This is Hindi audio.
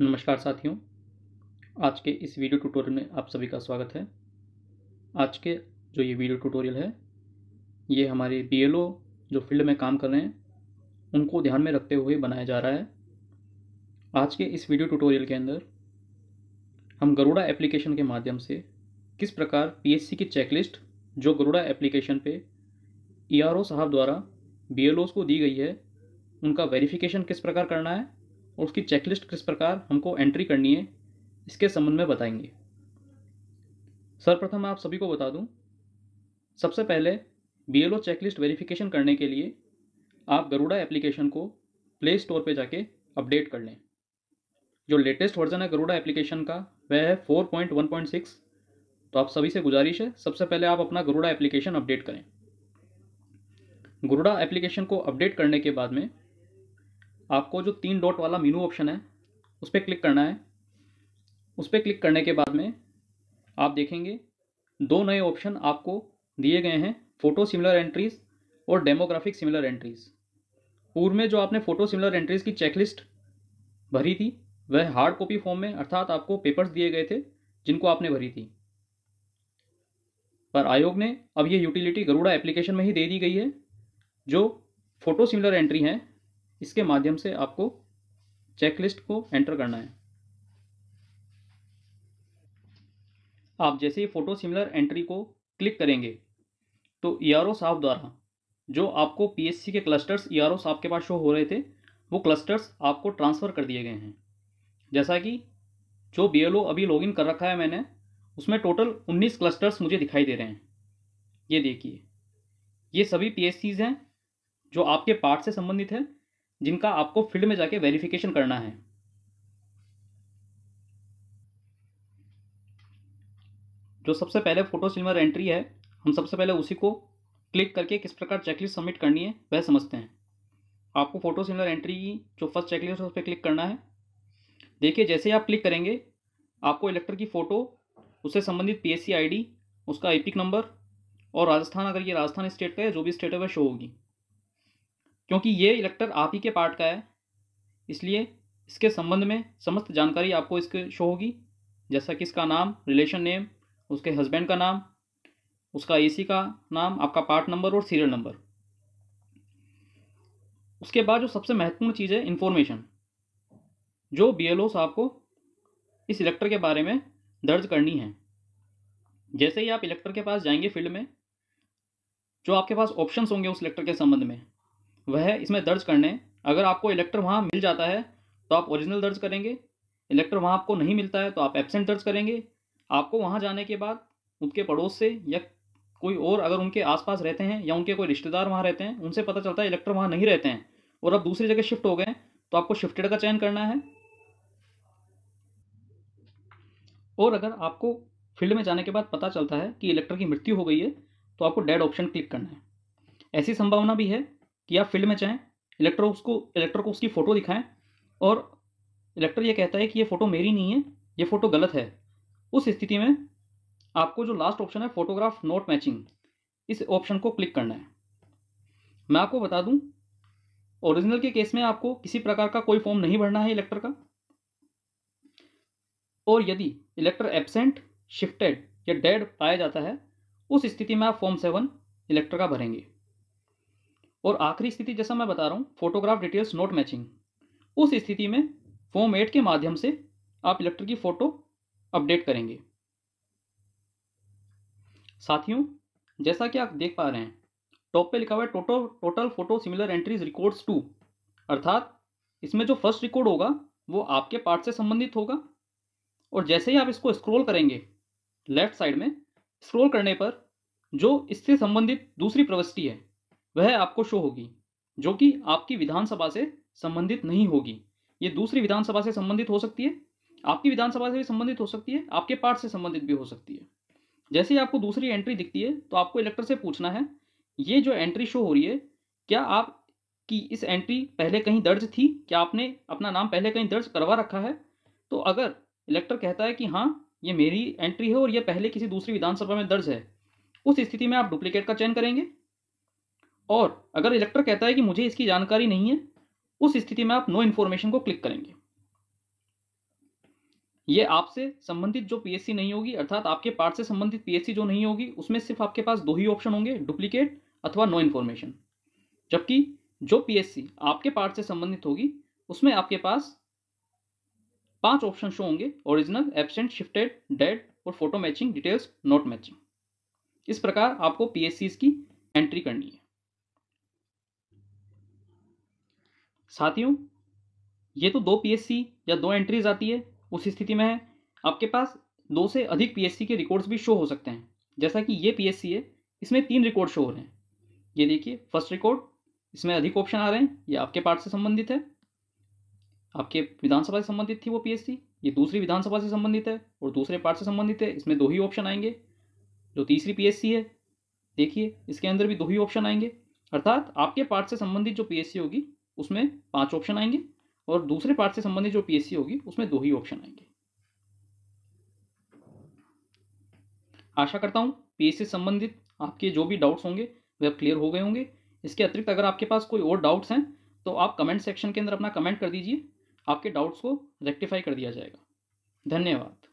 नमस्कार साथियों आज के इस वीडियो ट्यूटोरियल में आप सभी का स्वागत है आज के जो ये वीडियो ट्यूटोरियल है ये हमारे बीएलओ जो फील्ड में काम कर रहे हैं उनको ध्यान में रखते हुए बनाया जा रहा है आज के इस वीडियो ट्यूटोरियल के अंदर हम गरुड़ा एप्लीकेशन के माध्यम से किस प्रकार पी की चेकलिस्ट जो गरुड़ा एप्लीकेशन पर ई e साहब द्वारा बी को दी गई है उनका वेरिफिकेशन किस प्रकार करना है और उसकी चेकलिस्ट किस प्रकार हमको एंट्री करनी है इसके संबंध में बताएंगे सर्वप्रथम आप सभी को बता दूं सबसे पहले बी एल चेकलिस्ट वेरिफिकेशन करने के लिए आप गरुड़ा एप्लीकेशन को प्ले स्टोर पर जाके अपडेट कर लें जो लेटेस्ट वर्जन है गरुड़ा एप्लीकेशन का वह है सिक्स तो आप सभी से गुजारिश है सबसे पहले आप अपना गरुड़ा एप्लीकेशन अपडेट करें गुरुडा एप्लीकेशन को अपडेट करने के बाद में आपको जो तीन डॉट वाला मीनू ऑप्शन है उस पर क्लिक करना है उस पर क्लिक करने के बाद में आप देखेंगे दो नए ऑप्शन आपको दिए गए हैं फ़ोटो सिमिलर एंट्रीज़ और डेमोग्राफिक सिमिलर एंट्रीज़ पूर्व में जो आपने फ़ोटो सिमिलर एंट्रीज़ की चेकलिस्ट भरी थी वह हार्ड कॉपी फॉर्म में अर्थात आपको पेपर्स दिए गए थे जिनको आपने भरी थी पर आयोग ने अब ये यूटिलिटी गरुड़ा एप्लीकेशन में ही दे दी गई है जो फ़ोटो सिमिलर एंट्री हैं इसके माध्यम से आपको चेकलिस्ट को एंटर करना है आप जैसे ही फ़ोटो सिमिलर एंट्री को क्लिक करेंगे तो ई e आर साहब द्वारा जो आपको पीएससी के क्लस्टर्स ई आर साहब के पास शो हो रहे थे वो क्लस्टर्स आपको ट्रांसफ़र कर दिए गए हैं जैसा कि जो बी अभी लॉगिन कर रखा है मैंने उसमें टोटल 19 क्लस्टर्स मुझे दिखाई दे रहे हैं ये देखिए ये सभी पी हैं जो आपके पार्ट से संबंधित है जिनका आपको फील्ड में जाके वेरिफिकेशन करना है जो सबसे पहले फोटो सिल्वर एंट्री है हम सबसे पहले उसी को क्लिक करके किस प्रकार चेकलिस्ट सबमिट करनी है वह समझते हैं आपको फोटो सिल्वर एंट्री की जो फर्स्ट चेकलिस्ट है उस पर क्लिक करना है देखिए जैसे ही आप क्लिक करेंगे आपको इलेक्टर की फ़ोटो उससे संबंधित पी एस उसका आई नंबर और राजस्थान अगर ये राजस्थान स्टेट का है जो भी स्टेट है वह शो होगी क्योंकि ये इलेक्टर आप ही के पार्ट का है इसलिए इसके संबंध में समस्त जानकारी आपको इसके शो होगी जैसा कि इसका नाम रिलेशन नेम उसके हस्बैंड का नाम उसका एसी का नाम आपका पार्ट नंबर और सीरियल नंबर उसके बाद जो सबसे महत्वपूर्ण चीज़ है इन्फॉर्मेशन जो बी एल आपको इस इलेक्टर के बारे में दर्ज करनी है जैसे ही आप इलेक्टर के पास जाएंगे फील्ड में जो आपके पास ऑप्शंस होंगे उस इलेक्टर के संबंध में वह इसमें दर्ज करने अगर आपको इलेक्टर वहाँ मिल जाता है तो आप ओरिजिनल दर्ज करेंगे इलेक्टर वहाँ आपको नहीं मिलता है तो आप एबसेंट दर्ज करेंगे आपको वहाँ जाने के बाद उनके पड़ोस से या कोई और अगर उनके आसपास रहते हैं या उनके कोई रिश्तेदार वहाँ रहते हैं उनसे पता चलता है इलेक्टर वहाँ नहीं रहते हैं और अब दूसरी जगह शिफ्ट हो गए तो आपको शिफ्टेड का चयन करना है और अगर आपको फील्ड में जाने के बाद पता चलता है कि इलेक्टर की मृत्यु हो गई है तो आपको डेड ऑप्शन क्लिक करना है ऐसी संभावना भी है कि आप फील्ड में जाएँ इलेक्ट्रो उसको इलेक्ट्रो को उसकी फ़ोटो दिखाएं और इलेक्ट्रो ये कहता है कि ये फ़ोटो मेरी नहीं है ये फ़ोटो गलत है उस स्थिति में आपको जो लास्ट ऑप्शन है फ़ोटोग्राफ नोट मैचिंग इस ऑप्शन को क्लिक करना है मैं आपको बता दूं ओरिजिनल के केस में आपको किसी प्रकार का कोई फॉर्म नहीं भरना है इलेक्टर का और यदि इलेक्टर एबसेंट शिफ्टेड या डेड पाया जाता है उस स्थिति में आप फॉर्म सेवन इलेक्टर का भरेंगे और आखिरी स्थिति जैसा मैं बता रहा हूँ फोटोग्राफ डिटेल्स नॉट मैचिंग उस स्थिति में फॉर्म एट के माध्यम से आप इलेक्ट्रिक की फ़ोटो अपडेट करेंगे साथियों जैसा कि आप देख पा रहे हैं टॉप पे लिखा हुआ है total total photo similar entries records two अर्थात इसमें जो फर्स्ट रिकॉर्ड होगा वो आपके पार्ट से संबंधित होगा और जैसे ही आप इसको स्क्रॉल करेंगे लेफ्ट साइड में स्क्रॉल करने पर जो इससे संबंधित दूसरी प्रविष्टि है वह आपको शो होगी जो कि आपकी विधानसभा से संबंधित नहीं होगी ये दूसरी विधानसभा से संबंधित हो सकती है आपकी विधानसभा से भी संबंधित हो सकती है आपके पार्ट से संबंधित भी हो सकती है जैसे ही आपको दूसरी एंट्री दिखती है तो आपको इलेक्टर से पूछना है ये जो एंट्री शो हो रही है क्या आप की इस एंट्री पहले कहीं दर्ज थी क्या आपने अपना नाम पहले कहीं दर्ज करवा रखा है तो अगर इलेक्टर कहता है कि हाँ ये मेरी एंट्री है और ये पहले किसी दूसरी विधानसभा में दर्ज है उस स्थिति में आप डुप्लीकेट का चयन करेंगे और अगर इलेक्टर कहता है कि मुझे इसकी जानकारी नहीं है उस स्थिति में आप नो इन्फॉर्मेशन को क्लिक करेंगे ये आपसे संबंधित जो पीएससी नहीं होगी अर्थात आपके पार्ट से संबंधित पीएससी जो नहीं होगी उसमें सिर्फ आपके पास दो ही ऑप्शन होंगे डुप्लीकेट अथवा नो इन्फॉर्मेशन जबकि जो पीएससी आपके पार्ट से संबंधित होगी उसमें आपके पास पांच ऑप्शन शो होंगे ओरिजिनल एबसेंट शिफ्टेड डेड और photo matching details not matching इस प्रकार आपको पीएससी की एंट्री करनी है साथियों ये तो दो पीएससी या दो एंट्रीज आती है उस स्थिति में है आपके पास दो से अधिक पीएससी के रिकॉर्ड्स भी शो हो सकते हैं जैसा कि ये पीएससी है इसमें तीन रिकॉर्ड शो हो रहे हैं ये देखिए फर्स्ट रिकॉर्ड इसमें अधिक ऑप्शन आ रहे हैं ये आपके पार्ट से संबंधित है आपके विधानसभा से संबंधित थी वो पीएससी ये दूसरी विधानसभा से संबंधित है और दूसरे पार्ट से संबंधित है इसमें दो ही ऑप्शन आएंगे जो तीसरी पीएससी है देखिए इसके अंदर भी दो ही ऑप्शन आएंगे अर्थात आपके पार्ट से संबंधित जो पीएससी होगी उसमें पांच ऑप्शन आएंगे और दूसरे पार्ट से संबंधित जो पीएससी होगी उसमें दो ही ऑप्शन आएंगे आशा करता हूं पीएससी संबंधित आपके जो भी डाउट्स होंगे वे अब क्लियर हो गए होंगे इसके अतिरिक्त अगर आपके पास कोई और डाउट्स हैं तो आप कमेंट सेक्शन के अंदर अपना कमेंट कर दीजिए आपके डाउट्स को रेक्टिफाई कर दिया जाएगा धन्यवाद